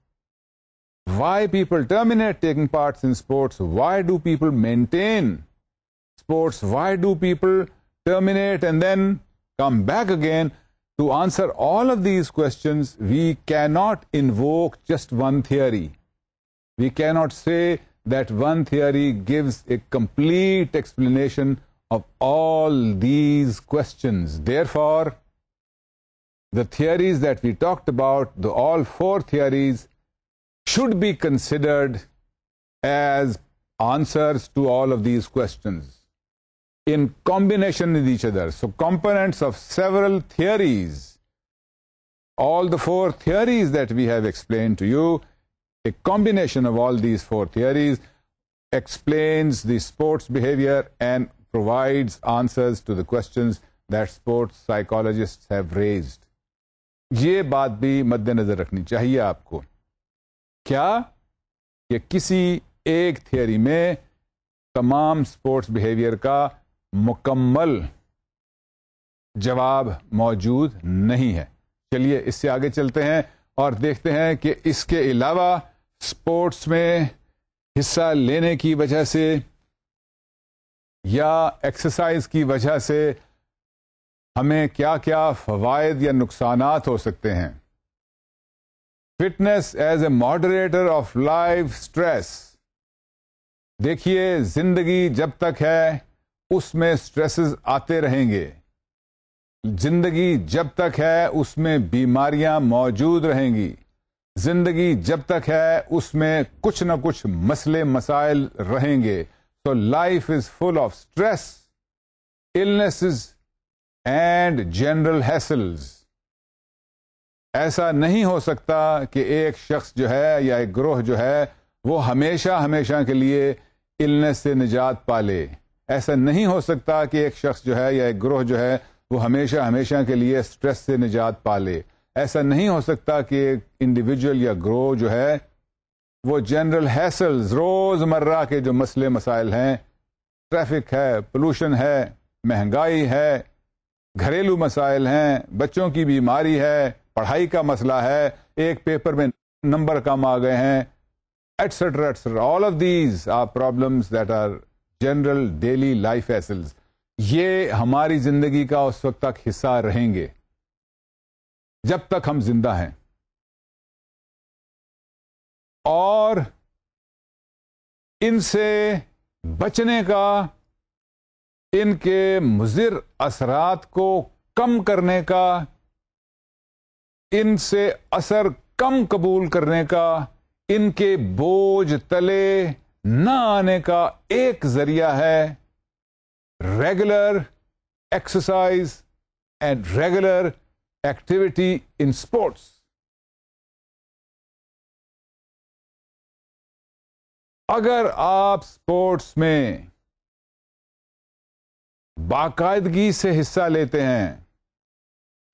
why people terminate taking part in sports, why do people maintain sports, why do people terminate and then come back again, to answer all of these questions, we cannot invoke just one theory. We cannot say that one theory gives a complete explanation of all these questions. Therefore, the theories that we talked about, the all four theories, should be considered as answers to all of these questions. in combination with each other. So components of several theories, all the four theories that we have explained to you, a combination of all these four theories explains the sports behavior and provides answers to the questions that sports psychologists have raised. ये बात भी मद्देनजर रखनी चाहिए आपको क्या ये किसी एक थियोरी में तमाम स्पोर्ट्स बिहेवियर का मुकम्मल जवाब मौजूद नहीं है चलिए इससे आगे चलते हैं और देखते हैं कि इसके अलावा स्पोर्ट्स में हिस्सा लेने की वजह से या एक्सरसाइज की वजह से हमें क्या क्या फवायद या नुकसान हो सकते हैं fitness as a moderator of life stress देखिए जिंदगी जब तक है उसमें स्ट्रेसेस आते रहेंगे जिंदगी जब तक है उसमें बीमारियां मौजूद रहेंगी जिंदगी जब तक है उसमें कुछ ना कुछ मसले मसाइल रहेंगे तो life is full of stress illnesses and general hassles ऐसा नहीं हो सकता कि एक शख्स जो है या एक ग्रोह जो है वो हमेशा हमेशा के लिए इलनेस से निजात पा ले ऐसा नहीं हो सकता कि एक शख्स जो है या एक ग्रोह जो है वो हमेशा हमेशा के लिए स्ट्रेस से निजात पा ले ऐसा नहीं हो सकता कि एक इंडिविजुअल या ग्रोह जो है वो जनरल हैसल्स रोजमर्रा के जो मसले मसाइल हैं ट्रैफिक है पोलूशन है महंगाई है घरेलू मसाइल हैं बच्चों की बीमारी है पढ़ाई का मसला है एक पेपर में नंबर कम आ गए हैं etcetera etcetera all of these are problems that are general daily life hassles ये हमारी जिंदगी का उस वक्त तक हिस्सा रहेंगे जब तक हम जिंदा हैं और इनसे बचने का इनके मुजिर असरात को कम करने का इनसे असर कम कबूल करने का इनके बोझ तले न आने का एक जरिया है regular exercise and regular activity in sports अगर आप स्पोर्ट्स में बाकायदगी से हिस्सा लेते हैं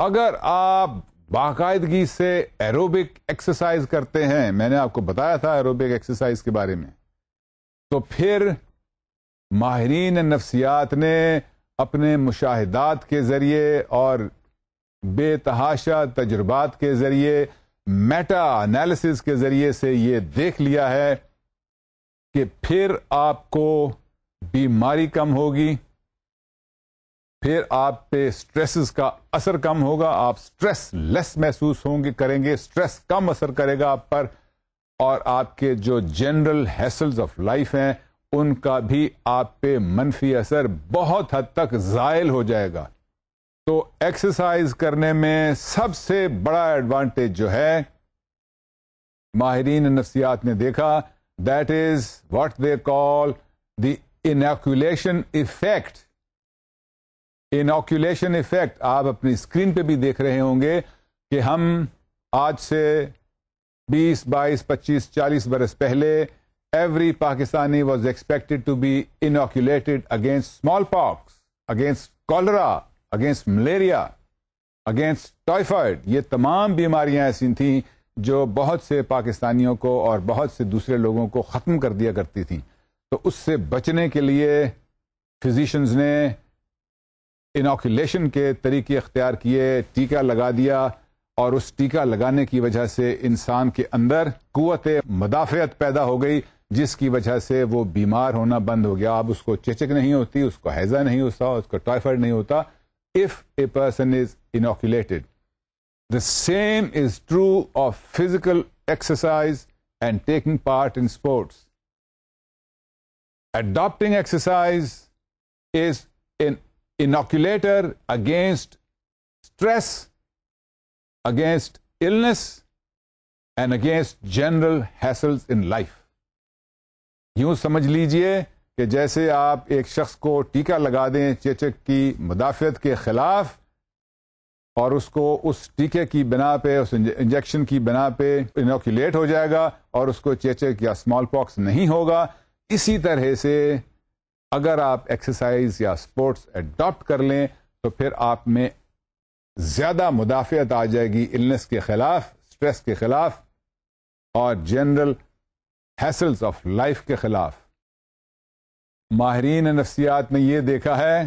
अगर आप बाकायदगी से एरोबिक एक्सरसाइज करते हैं मैंने आपको बताया था एरोबिक एक्सरसाइज के बारे में तो फिर माहरीन नफ्सियात ने अपने मुशाहदात के ज़रिए और बेतहाशा तजुर्बात के ज़रिए मेटा एनालिसिस के ज़रिए से ये देख लिया है कि फिर आपको बीमारी कम होगी फिर आप पे स्ट्रेस का असर कम होगा आप स्ट्रेस लेस महसूस होंगे करेंगे स्ट्रेस कम असर करेगा आप पर और आपके जो जनरल हैसल्स ऑफ लाइफ हैं उनका भी आप पे मनफी असर बहुत हद तक जायल हो जाएगा तो एक्सरसाइज करने में सबसे बड़ा एडवांटेज जो है माहरीन नफ्सियात ने देखा that is what they call the inoculation effect inoculation effect आप अपनी स्क्रीन पे भी देख रहे होंगे कि हम आज से बीस बाईस पच्चीस चालीस बरस पहले every Pakistani was expected to be inoculated against smallpox against cholera against malaria against typhoid ये तमाम बीमारियां ऐसी थी जो बहुत से पाकिस्तानियों को और बहुत से दूसरे लोगों को खत्म कर दिया करती थी तो उससे बचने के लिए फिजिशंस ने इनोक्यूलेशन के तरीके अख्तियार किए टीका लगा दिया और उस टीका लगाने की वजह से इंसान के अंदर कुत मदाफियत पैदा हो गई जिसकी वजह से वो बीमार होना बंद हो गया अब उसको चेचक नहीं होती उसको हैजा नहीं होता उसको टाइफाइड नहीं होता if a person is inoculated the same is true of physical exercise and taking part in sports adopting exercise is in inoculator against stress against illness and against general hassles in life यूं समझ लीजिए कि जैसे आप एक शख्स को टीका लगा दें चेचक की मुदाफियत के खिलाफ और उसको उस टीके की बिना पे उस इंजेक्शन की बिना पे इनोक्यूलेट हो जाएगा और उसको चेचक या स्मॉल पॉक्स नहीं होगा इसी तरह से अगर आप एक्सरसाइज या स्पोर्ट्स एडॉप्ट कर लें तो फिर आप में ज्यादा मुदाफियत आ जाएगी इलनेस के खिलाफ स्ट्रेस के खिलाफ और जनरल हैसल्स ऑफ लाइफ के खिलाफ माहरीन नफसियात ने यह देखा है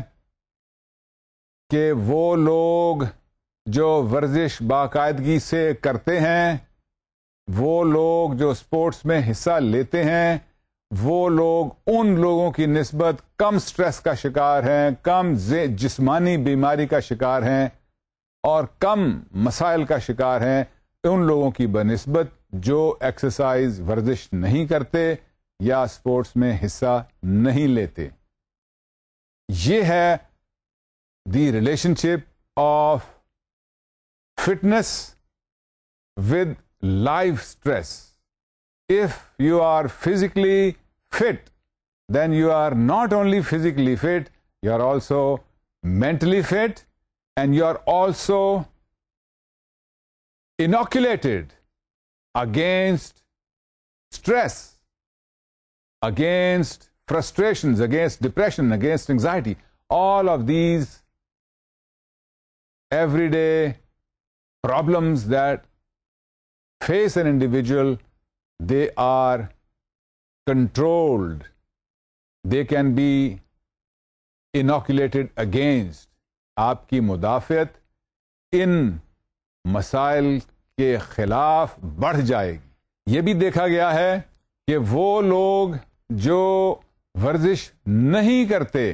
कि वो लोग जो वर्जिश बाकायदगी से करते हैं वो लोग जो स्पोर्ट्स में हिस्सा लेते हैं वो लोग उन लोगों की नस्बत कम स्ट्रेस का शिकार हैं कम जिस्मानी बीमारी का शिकार हैं और कम मसाइल का शिकार हैं उन लोगों की बनस्बत जो एक्सरसाइज वर्जिश नहीं करते या स्पोर्ट्स में हिस्सा नहीं लेते ये है the relationship of fitness with life stress if you are physically fit then you are not only physically fit you are also mentally fit and you are also inoculated against stress, against frustrations, against depression, against anxiety. All of these everyday problems that face an individual, they are controlled. They can be inoculated against आपकी मुदाफियत इन मसाइल के खिलाफ बढ़ जाएगी ये भी देखा गया है कि वो लोग जो वर्जिश नहीं करते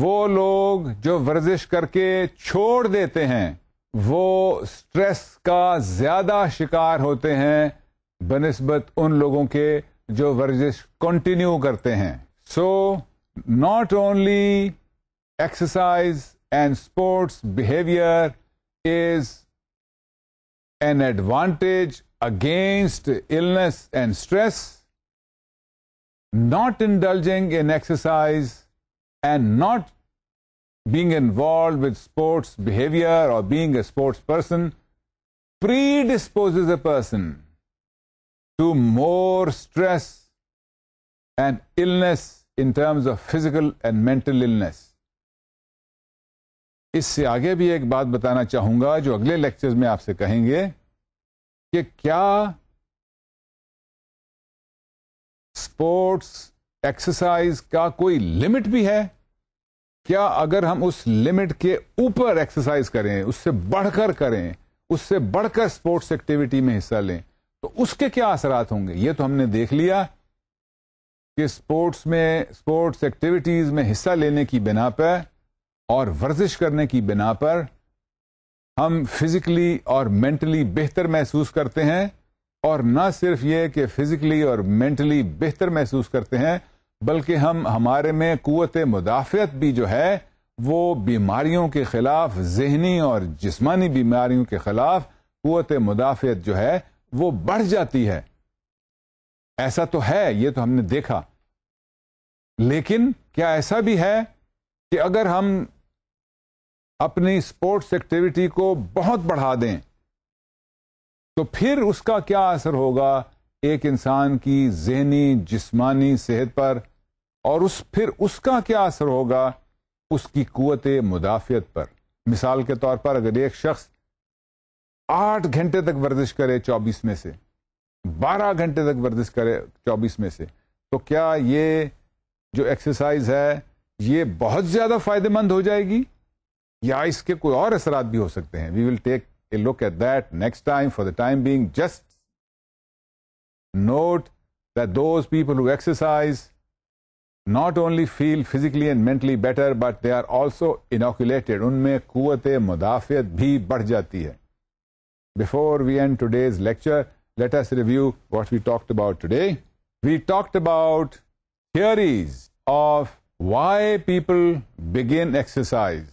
वो लोग जो वर्जिश करके छोड़ देते हैं वो स्ट्रेस का ज़्यादा शिकार होते हैं बनस्बत उन लोगों के जो वर्जिश कंटिन्यू करते हैं so not only exercise and sports behavior is an advantage against illness and stress, not indulging in exercise and not being involved with sports behavior or being a sports person predisposes a person to more stress and illness in terms of physical and mental illness. इससे आगे भी एक बात बताना चाहूंगा जो अगले lecture में आपसे कहेंगे कि क्या स्पोर्ट्स एक्सरसाइज का कोई लिमिट भी है क्या अगर हम उस लिमिट के ऊपर एक्सरसाइज करें उससे बढ़कर करें उससे बढ़कर स्पोर्ट्स एक्टिविटी में हिस्सा लें तो उसके क्या असरात होंगे ये तो हमने देख लिया कि स्पोर्ट्स में स्पोर्ट्स एक्टिविटीज में हिस्सा लेने की बिना पर और वर्जिश करने की बिना पर हम फिजिकली और मेंटली बेहतर महसूस करते हैं और न सिर्फ ये कि फिजिकली और मेंटली बेहतर महसूस करते हैं बल्कि हम हमारे में कुत मुदाफ़त भी जो है वो बीमारियों के खिलाफ जहनी और जिस्मानी बीमारियों के खिलाफ कुत मुदाफ़त जो है वो बढ़ जाती है ऐसा तो है ये तो हमने देखा लेकिन क्या ऐसा भी है कि अगर हम अपनी स्पोर्ट्स एक्टिविटी को बहुत बढ़ा दें तो फिर उसका क्या असर होगा एक इंसान की जहनी जिस्मानी सेहत पर और उस फिर उसका क्या असर होगा उसकी कुत मुदाफ़त पर मिसाल के तौर पर अगर एक शख्स आठ घंटे तक वर्जिश करे चौबीस में से बारह घंटे तक वर्जिश करे चौबीस में से तो क्या ये जो एक्सरसाइज है ये बहुत ज़्यादा फायदेमंद हो जाएगी या इसके कोई और असरात भी हो सकते हैं we will take a look at that next time for the time being just note that those people who exercise not only feel physically and mentally better but they are also inoculated उनमें कुत मुदाफियत भी बढ़ जाती है before we end today's lecture let us review what we talked about today. We talked about theories of why people begin exercise.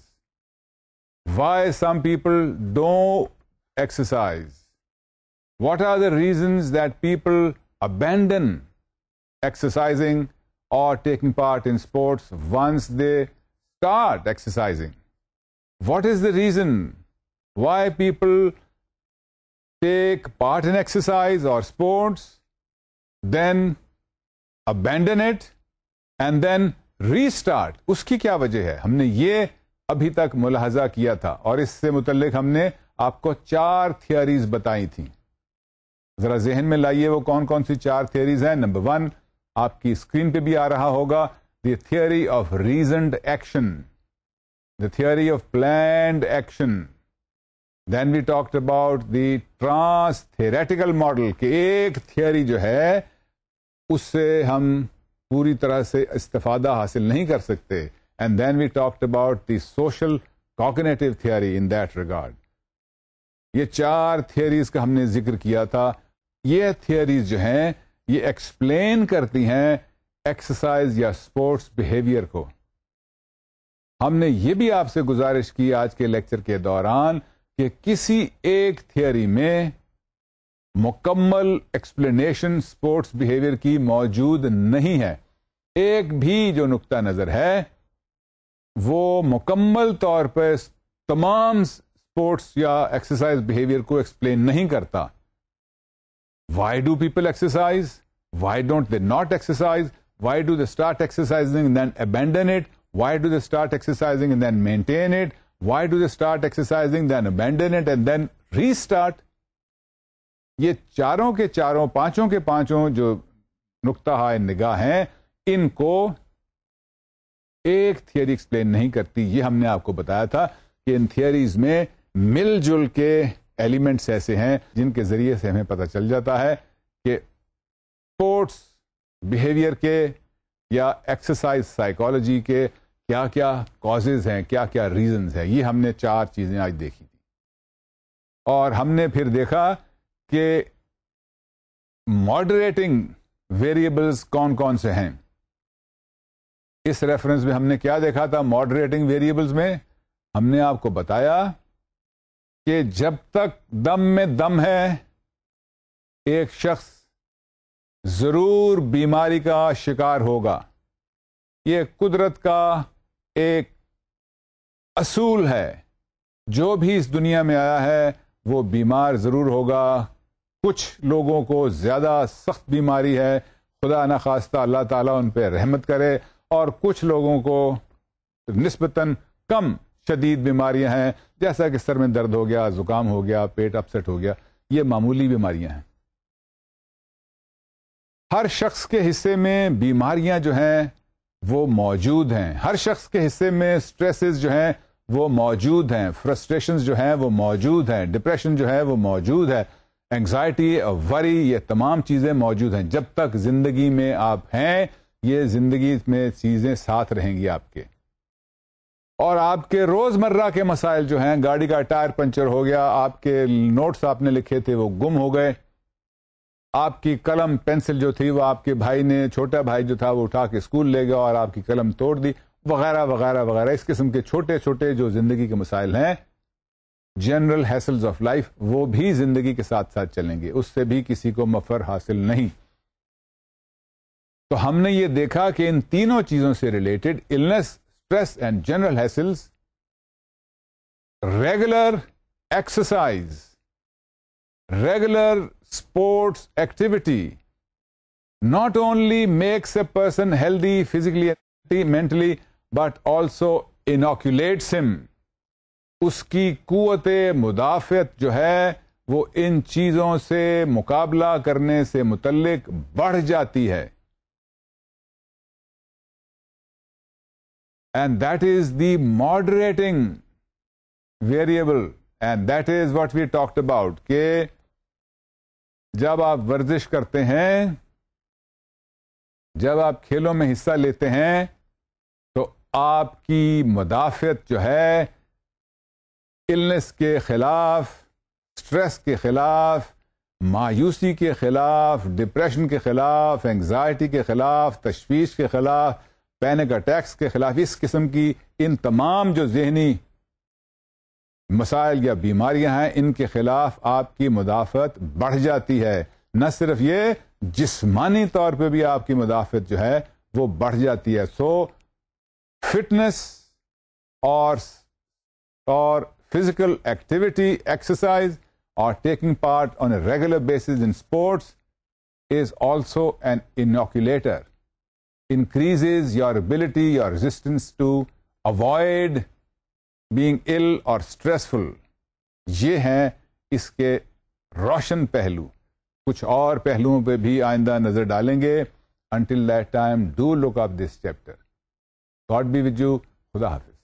why some people don't exercise? What are the reasons that people abandon exercising or taking part in sports once they start exercising? What is the reason why people take part in exercise or sports, then abandon it and then restart? उसकी क्या वजह है हमने ये अभी तक मुलाहजा किया था और इससे मुतल हमने आपको चार थियोरीज बताई थी जरा जहन में लाइए वो कौन कौन सी चार थियोरीज हैं नंबर वन आपकी स्क्रीन पे भी आ रहा होगा the theory of reasoned action the theory of planned action then we talked about the trans theoretical model के एक थियोरी जो है उससे हम पूरी तरह से इस्तेफादा हासिल नहीं कर सकते And then we talked about the social cognitive theory in that regard. ये चार थियरीज का हमने जिक्र किया था ये थियरीज जो हैं ये एक्सप्लेन करती हैं एक्सरसाइज या स्पोर्ट्स बिहेवियर को हमने ये भी आपसे गुजारिश की आज के लेक्चर के दौरान कि किसी एक थियरी में मुकम्मल एक्सप्लेनेशन स्पोर्ट्स बिहेवियर की मौजूद नहीं है एक भी जो नुक्ता नजर है वो मुकम्मल तौर पर तमाम स्पोर्ट्स या एक्सरसाइज बिहेवियर को एक्सप्लेन नहीं करता why do people exercise why don't they not exercise why do they start exercising then abandon it why do they start exercising and maintain it why do they start exercising then abandon it and then start ये चारों के चारों पांचों के पांचों जो नुकता निगाह हैं इनको एक थियोरी एक्सप्लेन नहीं करती ये हमने आपको बताया था कि इन थियोरीज में मिलजुल के एलिमेंट्स ऐसे हैं जिनके जरिए से हमें पता चल जाता है कि स्पोर्ट्स बिहेवियर के या एक्सरसाइज साइकोलॉजी के क्या क्या कॉजेज हैं क्या क्या रीजंस हैं ये हमने चार चीज़ें आज देखी थी और हमने फिर देखा कि मॉडरेटिंग वेरिएबल्स कौन कौन से हैं इस रेफरेंस में हमने क्या देखा था मॉडरेटिंग वेरिएबल्स में हमने आपको बताया कि जब तक दम में दम है एक शख्स जरूर बीमारी का शिकार होगा ये कुदरत का एक असूल है जो भी इस दुनिया में आया है वो बीमार ज़रूर होगा कुछ लोगों को ज़्यादा सख्त बीमारी है खुदा न खास्ता अल्लाह ताला उन पर रहमत करे और कुछ लोगों को नस्बता कम शदीद बीमारियां हैं जैसा कि सर में दर्द हो गया जुकाम हो गया पेट अपसेट हो गया ये मामूली बीमारियां हैं हर शख्स के हिस्से में बीमारियां जो हैं वो मौजूद हैं हर शख्स के हिस्से में स्ट्रेस जो हैं वो मौजूद हैं फ्रस्ट्रेशन जो हैं वो मौजूद हैं डिप्रेशन जो है वो मौजूद है एंगजाइटी वरी ये तमाम चीजें मौजूद हैं जब तक जिंदगी में आप हैं ये जिंदगी में चीजें साथ रहेंगी आपके और आपके रोजमर्रा के मसाइल जो हैं गाड़ी का टायर पंचर हो गया आपके नोट्स आपने लिखे थे वो गुम हो गए आपकी कलम पेंसिल जो थी वो आपके भाई ने छोटा भाई जो था वो उठा के स्कूल ले गया और आपकी कलम तोड़ दी वगैरह वगैरह वगैरह इस किस्म के छोटे छोटे जो जिंदगी के मसाइल हैं जनरल हैसल्स ऑफ लाइफ वो भी जिंदगी के साथ साथ चलेंगे उससे भी किसी को मफर हासिल नहीं तो हमने ये देखा कि इन तीनों चीजों से related illness stress and general hassles regular exercise regular sports activity not only makes a person healthy physically mentally but also also हिम उसकी कुत मुदाफियत जो है वो इन चीज़ों से मुकाबला करने से मुतलक बढ़ जाती है and that is the moderating variable and that is what we talked about के जब आप वर्जिश करते हैं जब आप खेलों में हिस्सा लेते हैं तो आपकी मुदाफियत जो है इलनेस के ख़िलाफ़ स्ट्रेस के ख़िलाफ़ मायूसी के ख़िलाफ़ डिप्रेशन के ख़िलाफ़ एंग्जाइटी के ख़िलाफ़ तशवीश के ख़िलाफ़ पैनिक अटैक्स के खिलाफ इस किस्म की इन तमाम जो जहनी मसाइल या बीमारियां हैं इनके खिलाफ आपकी मुदाफत बढ़ जाती है न सिर्फ ये जिस्मानी तौर पे भी आपकी मुदाफत जो है वो बढ़ जाती है सो फिटनेस और और फिजिकल एक्टिविटी एक्सरसाइज और taking part on a regular basis in sports is also an inoculator increases your ability, your resistance to avoid being ill or stressful. ये हैं इसके रोशन पहलू कुछ और पहलुओं पे भी आइंदा नजर डालेंगे until that time do look up this chapter God be with you खुदा हाफिज